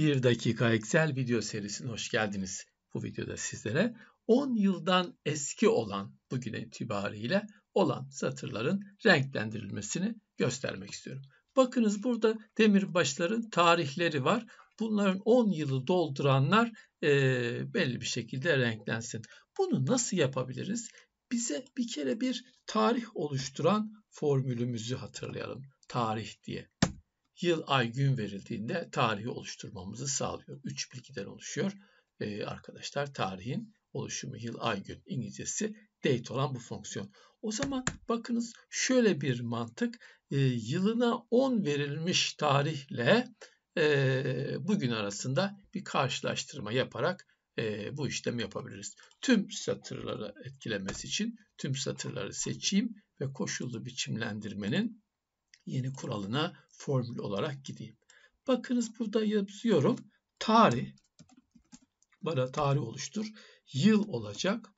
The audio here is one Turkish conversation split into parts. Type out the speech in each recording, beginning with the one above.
1 dakika Excel video serisine hoş geldiniz. Bu videoda sizlere 10 yıldan eski olan bugün itibariyle olan satırların renklendirilmesini göstermek istiyorum. Bakınız burada demirbaşların tarihleri var. Bunların 10 yılı dolduranlar e, belli bir şekilde renklensin. Bunu nasıl yapabiliriz? Bize bir kere bir tarih oluşturan formülümüzü hatırlayalım. Tarih diye yıl, ay, gün verildiğinde tarihi oluşturmamızı sağlıyor. Üç bilgiden oluşuyor. Ee, arkadaşlar tarihin oluşumu yıl, ay, gün İngilizcesi date olan bu fonksiyon. O zaman bakınız şöyle bir mantık e, yılına 10 verilmiş tarihle e, bugün arasında bir karşılaştırma yaparak e, bu işlemi yapabiliriz. Tüm satırları etkilemesi için tüm satırları seçeyim ve koşullu biçimlendirmenin yeni kuralına formül olarak gideyim. Bakınız burada yazıyorum. Tarih bana tarih oluştur. Yıl olacak.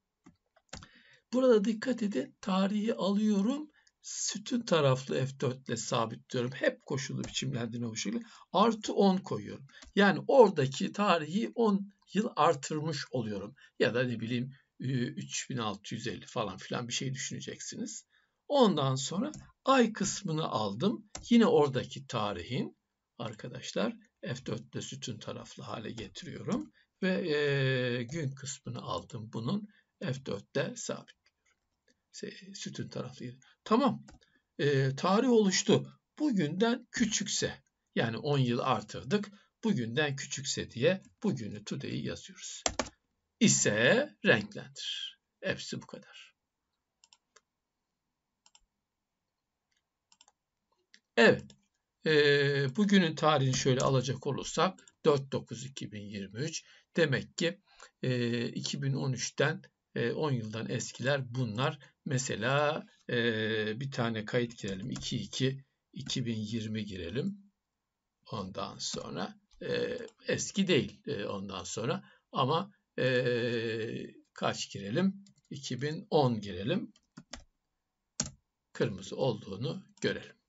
Burada dikkat edin. Tarihi alıyorum. Sütün taraflı F4 ile sabitliyorum. Hep koşullu biçimlendirme bu şekilde. Artı 10 koyuyorum. Yani oradaki tarihi 10 yıl artırmış oluyorum. Ya da ne bileyim 3650 ıı, falan filan bir şey düşüneceksiniz. Ondan sonra ay kısmını aldım. Yine oradaki tarihin arkadaşlar F4'te sütun taraflı hale getiriyorum. Ve e, gün kısmını aldım. Bunun F4'te sabit. Sütun taraflıydı. Tamam. E, tarih oluştu. Bugünden küçükse yani 10 yıl artırdık. Bugünden küçükse diye bugünü today'i yazıyoruz. İse renklendir. Hepsi bu kadar. Evet. E, bugünün tarihini şöyle alacak olursak 4-9-2023 demek ki e, 2013'ten e, 10 yıldan eskiler bunlar. Mesela e, bir tane kayıt girelim. 2-2-2020 girelim. Ondan sonra e, eski değil e, ondan sonra ama e, kaç girelim? 2010 girelim. Kırmızı olduğunu görelim.